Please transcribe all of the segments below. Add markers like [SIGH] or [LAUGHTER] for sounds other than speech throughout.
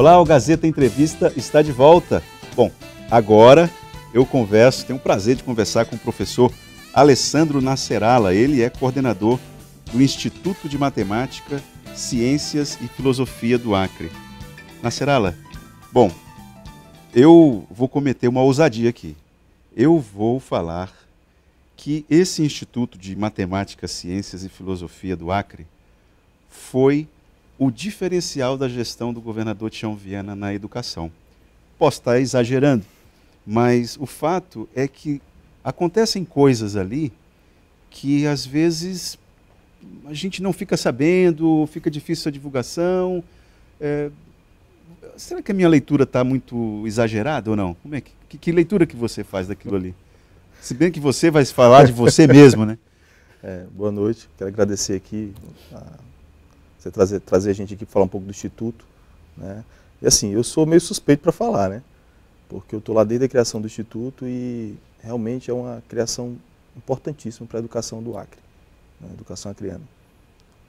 Olá, o Gazeta Entrevista está de volta. Bom, agora eu converso, tenho o prazer de conversar com o professor Alessandro Nacerala. Ele é coordenador do Instituto de Matemática, Ciências e Filosofia do Acre. Nacerala. bom, eu vou cometer uma ousadia aqui. Eu vou falar que esse Instituto de Matemática, Ciências e Filosofia do Acre foi o diferencial da gestão do governador Tião Viana na educação. Posso estar exagerando, mas o fato é que acontecem coisas ali que às vezes a gente não fica sabendo, fica difícil a divulgação. É... Será que a minha leitura está muito exagerada ou não? Como é que, que, que, leitura que você faz daquilo ali? Se bem que você vai falar de você mesmo, né? [LAUGHS] É, boa noite. Quero agradecer aqui a você trazer, trazer a gente aqui para falar um pouco do Instituto. Né? E assim, eu sou meio suspeito para falar, né? Porque eu estou lá desde a criação do Instituto e realmente é uma criação importantíssima para a educação do Acre, né? educação acreana.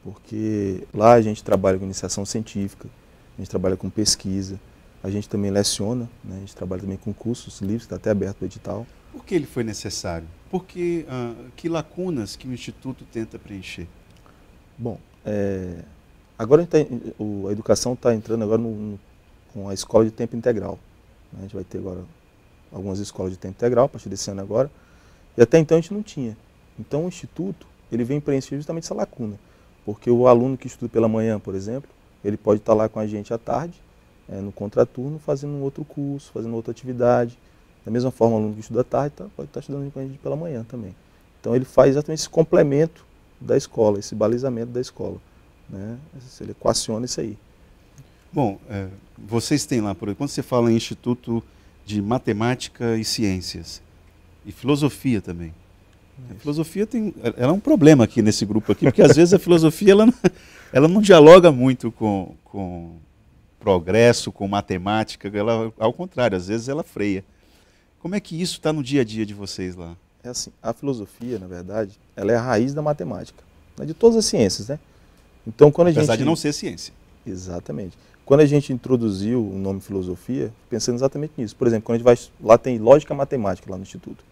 Porque lá a gente trabalha com iniciação científica, a gente trabalha com pesquisa, a gente também leciona, né? a gente trabalha também com cursos livres, está até aberto o edital. Por que ele foi necessário? Por uh, que lacunas que o Instituto tenta preencher? Bom, é, Agora a, tá, a educação está entrando agora no, com a escola de tempo integral. Né? A gente vai ter agora algumas escolas de tempo integral a partir desse ano agora. E até então a gente não tinha. Então o Instituto ele vem preencher justamente essa lacuna. Porque o aluno que estuda pela manhã, por exemplo, ele pode estar tá lá com a gente à tarde, é, no contraturno, fazendo um outro curso, fazendo outra atividade. Da mesma forma, o aluno que estuda à tarde tá, pode estar tá estudando com a gente pela manhã também. Então ele faz exatamente esse complemento da escola, esse balizamento da escola. Né? Ele equaciona isso aí. Bom, é, vocês têm lá, por exemplo, quando você fala em Instituto de Matemática e Ciências, e filosofia também. É isso. A filosofia tem, é, ela é um problema aqui nesse grupo aqui, porque às vezes a filosofia ela, não, [LAUGHS] ela não dialoga muito com, com progresso, com matemática, ela, ao contrário, às vezes ela freia. Como é que isso está no dia a dia de vocês lá? É assim, a filosofia, na verdade, ela é a raiz da matemática, né, de todas as ciências, né? Então, quando a Apesar gente... de não ser ciência. Exatamente. Quando a gente introduziu o nome filosofia, pensando exatamente nisso. Por exemplo, quando a gente vai... Lá tem lógica matemática lá no Instituto.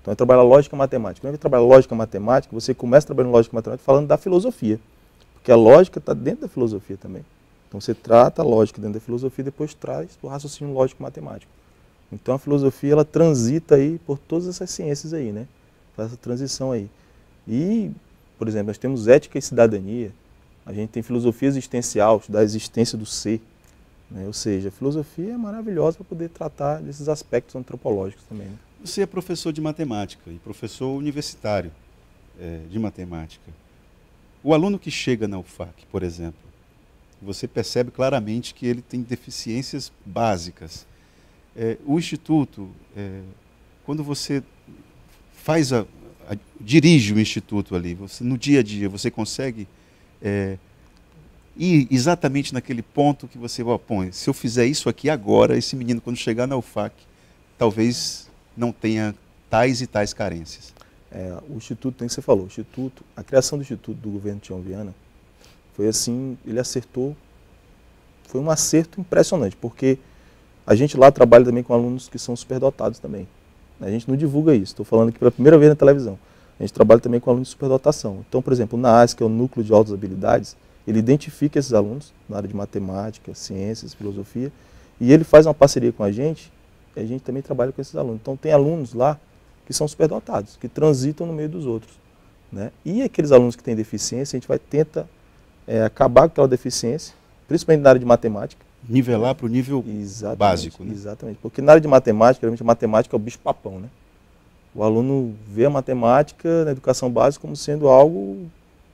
Então, a gente trabalha lógica matemática. Quando a gente trabalha lógica matemática, você começa trabalhando lógica matemática falando da filosofia. Porque a lógica está dentro da filosofia também. Então, você trata a lógica dentro da filosofia e depois traz o raciocínio lógico matemático. Então, a filosofia, ela transita aí por todas essas ciências aí, né? Faz essa transição aí. E, por exemplo, nós temos ética e cidadania, a gente tem filosofia existencial, da existência do ser. Né? Ou seja, a filosofia é maravilhosa para poder tratar desses aspectos antropológicos também. Né? Você é professor de matemática e professor universitário é, de matemática. O aluno que chega na UFAC, por exemplo, você percebe claramente que ele tem deficiências básicas. É, o Instituto, é, quando você faz a, a, dirige o Instituto ali, você, no dia a dia, você consegue é, ir exatamente naquele ponto que você, ó, põe, se eu fizer isso aqui agora, esse menino quando chegar na UFAC, talvez não tenha tais e tais carências. É, o Instituto, tem que você falou, o Instituto, a criação do Instituto do governo Tião Viana foi assim, ele acertou, foi um acerto impressionante, porque a gente lá trabalha também com alunos que são superdotados também. A gente não divulga isso, estou falando aqui pela primeira vez na televisão. A gente trabalha também com alunos de superdotação. Então, por exemplo, na AS que é o Núcleo de Altas Habilidades, ele identifica esses alunos na área de matemática, ciências, filosofia, e ele faz uma parceria com a gente, e a gente também trabalha com esses alunos. Então, tem alunos lá que são superdotados, que transitam no meio dos outros. Né? E aqueles alunos que têm deficiência, a gente vai tentar é, acabar com aquela deficiência, principalmente na área de matemática. Nivelar para o nível exatamente, básico. Né? Exatamente, porque na área de matemática, realmente a matemática é o bicho papão, né? O aluno vê a matemática na educação básica como sendo algo,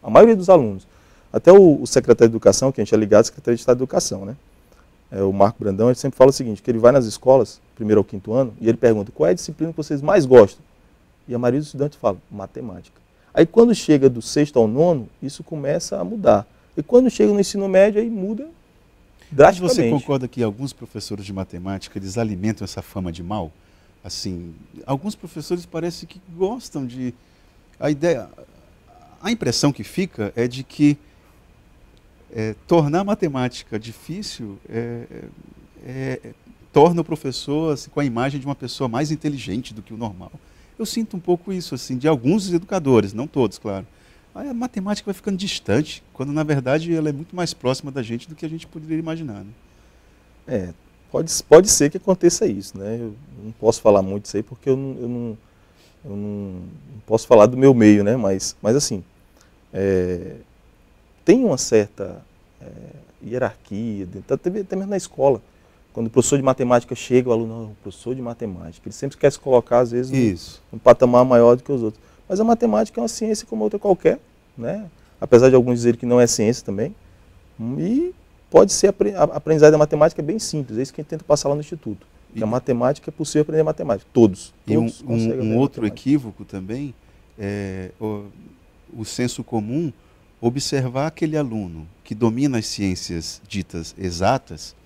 a maioria dos alunos. Até o, o secretário de Educação, que a gente é ligado, secretário de Estado de Educação, né? É, o Marco Brandão, ele sempre fala o seguinte, que ele vai nas escolas, primeiro ao quinto ano, e ele pergunta, qual é a disciplina que vocês mais gostam? E a maioria dos estudantes fala, matemática. Aí quando chega do sexto ao nono, isso começa a mudar. E quando chega no ensino médio, aí muda drasticamente. Mas você concorda que alguns professores de matemática, eles alimentam essa fama de mal? assim, alguns professores parece que gostam de a ideia, a impressão que fica é de que é, tornar a matemática difícil é, é, é, torna o professor assim, com a imagem de uma pessoa mais inteligente do que o normal. Eu sinto um pouco isso assim de alguns educadores, não todos, claro. Aí a matemática vai ficando distante, quando na verdade ela é muito mais próxima da gente do que a gente poderia imaginar. Né? É, Pode, pode ser que aconteça isso, né? Eu não posso falar muito isso aí porque eu não, eu não, eu não posso falar do meu meio, né? Mas, mas assim, é, tem uma certa é, hierarquia, até mesmo na escola. Quando o professor de matemática chega, o aluno, o professor de matemática, ele sempre quer se colocar, às vezes, isso. num, num patamar maior do que os outros. Mas a matemática é uma ciência como outra qualquer, né? apesar de alguns dizerem que não é ciência também. E pode ser a aprendizagem da matemática é bem simples, é isso que a gente tenta passar lá no Instituto. E... a matemática é possível aprender matemática, todos. todos e um, um, um outro matemática. equívoco também é o, o senso comum observar aquele aluno que domina as ciências ditas exatas,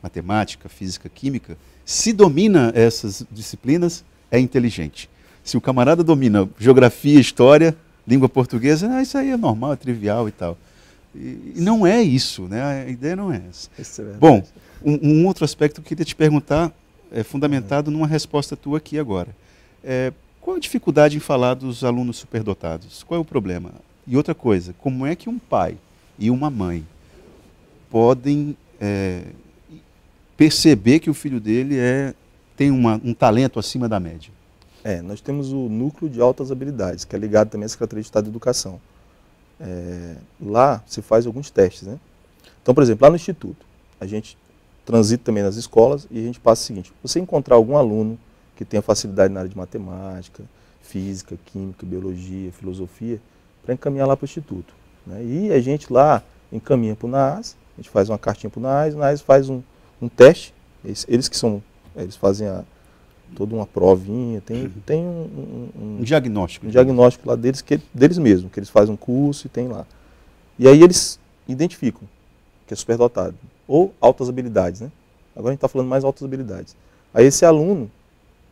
matemática, física, química, se domina essas disciplinas, é inteligente. Se o camarada domina geografia, história, língua portuguesa, ah, isso aí é normal, é trivial e tal. E não é isso, né? A ideia não é essa. Isso é Bom, um, um, outro aspecto que eu queria te perguntar, é fundamentado numa resposta tua aqui agora. É, qual a dificuldade em falar dos alunos superdotados? Qual é o problema? E outra coisa, como é que um pai e uma mãe podem é, perceber que o filho dele é, tem uma, um talento acima da média? É, nós temos o núcleo de altas habilidades, que é ligado também à Secretaria de Estado de Educação é, lá se faz alguns testes. Né? Então, por exemplo, lá no Instituto, a gente transita também nas escolas e a gente passa o seguinte, você encontrar algum aluno que tenha facilidade na área de matemática, física, química, biologia, filosofia, para encaminhar lá para o Instituto. Né? E a gente lá encaminha para o NAS, a gente faz uma cartinha para o NAS, o NAS faz um, um teste, eles, eles que são, eles fazem a, toda uma provinha, tem, uhum. tem um, um, um, diagnóstico. Um né? diagnóstico lá deles, que, deles mesmos, que eles fazem um curso e tem lá. E aí eles identificam que é superdotado. Ou altas habilidades, né? Agora a gente está falando mais altas habilidades. Aí esse aluno,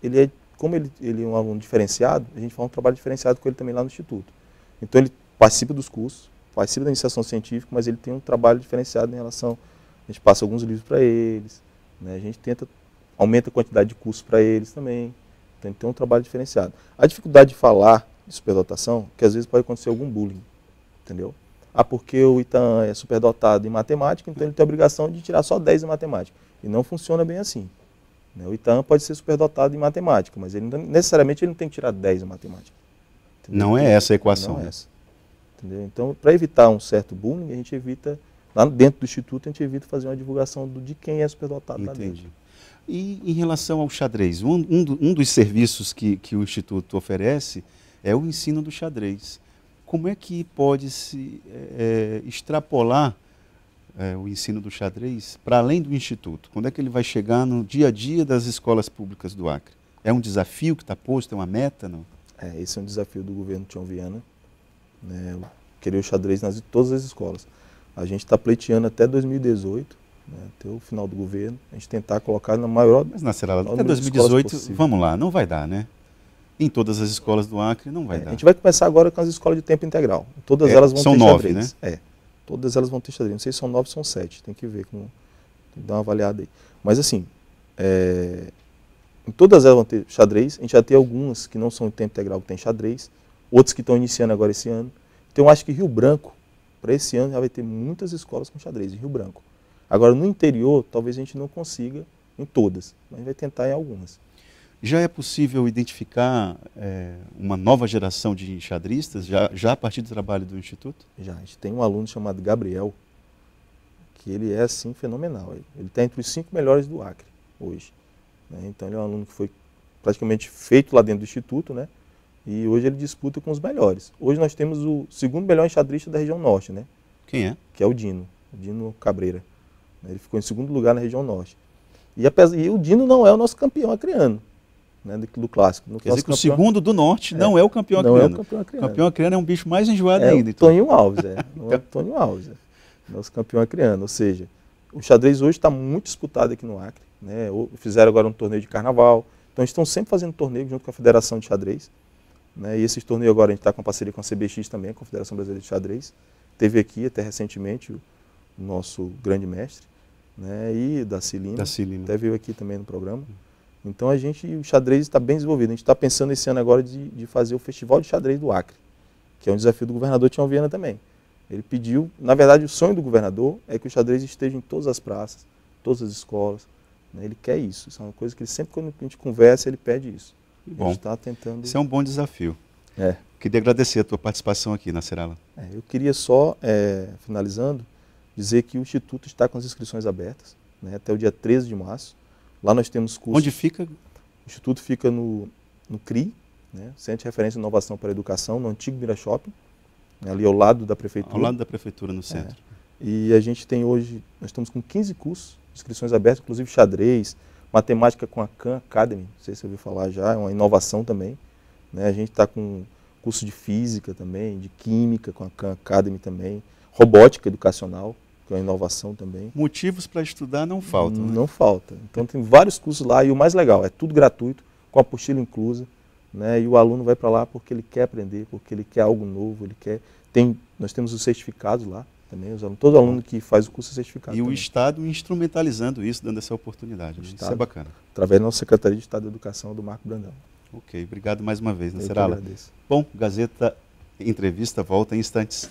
ele é, como ele, ele é um aluno diferenciado, a gente faz um trabalho diferenciado com ele também lá no Instituto. Então ele participa dos cursos, participa da iniciação científica, mas ele tem um trabalho diferenciado em relação. A gente passa alguns livros para eles, né? a gente tenta aumenta a quantidade de cursos para eles também. Então tem um trabalho diferenciado. A dificuldade de falar de superdotação, que às vezes pode acontecer algum bullying, entendeu? Ah, porque o Itan é superdotado em matemática, então ele tem a obrigação de tirar só 10 em matemática. E não funciona bem assim. Né? O Itan pode ser superdotado em matemática, mas ele necessariamente ele não tem que tirar 10 em matemática. Entendeu? Não é essa a equação. Não é essa. Entendeu? Então, para evitar um certo bullying, a gente evita, lá dentro do instituto, a gente evita fazer uma divulgação do, de quem é superdotado Entendi. da e em relação ao xadrez, um, um, um dos serviços que, que o Instituto oferece é o ensino do xadrez. Como é que pode se é, é, extrapolar é, o ensino do xadrez para além do Instituto? Quando é que ele vai chegar no dia a dia das escolas públicas do Acre? É um desafio que está posto? É uma meta? Não? É, esse é um desafio do governo Tião Viana, né, querer o xadrez nas todas as escolas. A gente está pleiteando até 2018 né, até o final do governo, a gente tentar colocar na maior. Mas na nascerá até 2018, vamos lá, não vai dar, né? Em todas as escolas do Acre não vai é, dar. A gente vai começar agora com as escolas de tempo integral. Todas é, elas vão são ter nove, xadrez. Né? É. Todas elas vão ter xadrez. Não sei se são nove ou são sete. Tem que ver com, Tem que dar uma avaliada aí. Mas assim, é, em todas elas vão ter xadrez. A gente já tem algumas que não são em tempo integral que tem xadrez, outros que estão iniciando agora esse ano. Então eu acho que Rio Branco, para esse ano, já vai ter muitas escolas com xadrez em Rio Branco. Agora, no interior, talvez a gente não consiga em todas, mas vai tentar em algumas. Já é possível identificar é, uma nova geração de enxadristas, já, já a partir do trabalho do Instituto? Já, a gente tem um aluno chamado Gabriel, que ele é, assim, fenomenal. Ele está entre os cinco melhores do Acre hoje. Né? Então, ele é um aluno que foi praticamente feito lá dentro do Instituto, né? E hoje ele disputa com os melhores. Hoje nós temos o segundo melhor enxadrista da região norte, né? Quem é? Que é o Dino, o Dino Cabreira. Né? Ele ficou em segundo lugar na região norte. E, apesar, e o Dino não é o nosso campeão acreano. Né, do, do, clássico. No Quer dizer que campeão, o segundo do norte é, não é o campeão acreano Não é o campeão acreano campeão é um bicho mais enjoado é ainda. Então. Toninho Alves, é. é [LAUGHS] Toninho Alves, é. Nosso campeão acreano Ou seja, o xadrez hoje está muito disputado aqui no Acre. Né? Fizeram agora um torneio de carnaval. Então eles estão sempre fazendo torneio junto com a Federação de Xadrez. Né? E esses torneios agora a gente está com parceria com a CBX também, a Confederação Brasileira de Xadrez. Teve aqui até recentemente o nosso grande mestre, né, e da Cilina, da Cilina, até veio aqui também no programa. Então a gente, o xadrez está bem desenvolvido. A gente está pensando esse ano agora de, de, fazer o Festival de Xadrez do Acre, que é um desafio do governador Tião Viana também. Ele pediu, na verdade o sonho do governador é que o xadrez esteja em todas as praças, todas as escolas. Né, ele quer isso. Isso é uma coisa que ele sempre quando a gente conversa, ele pede isso. Bom, a gente está tentando... Isso é um bom desafio. É. Queria agradecer a tua participação aqui na Serala. É, eu queria só, é, finalizando, dizer que o Instituto está com as inscrições abertas né, até o dia 13 de março. Lá nós temos cursos. Onde fica? O Instituto fica no, no CRI, né, Centro de Referência e Inovação para a Educação, no antigo Mira Shopping, né, ali ao lado da prefeitura. Ao lado da prefeitura, no centro. É. E a gente tem hoje, nós estamos com 15 cursos, inscrições abertas, inclusive xadrez, matemática com a Khan Academy, não sei se você ouviu falar já, é uma inovação também. Né, a gente está com curso de física também, de química com a Khan Academy também, robótica educacional, com a inovação também. Motivos para estudar não faltam. Não, né? não falta. Então tem vários cursos lá e o mais legal, é tudo gratuito, com a apostila inclusa. Né? E o aluno vai para lá porque ele quer aprender, porque ele quer algo novo, ele quer. Tem, nós temos os certificados lá também, os alunos, todo aluno que faz o curso é certificado. E também. o Estado instrumentalizando isso, dando essa oportunidade. Né? Estado, isso é bacana. Através da nossa Secretaria de Estado de Educação do Marco Brandão. Ok, obrigado mais uma vez, né, Serala? Bom, Gazeta Entrevista volta em instantes.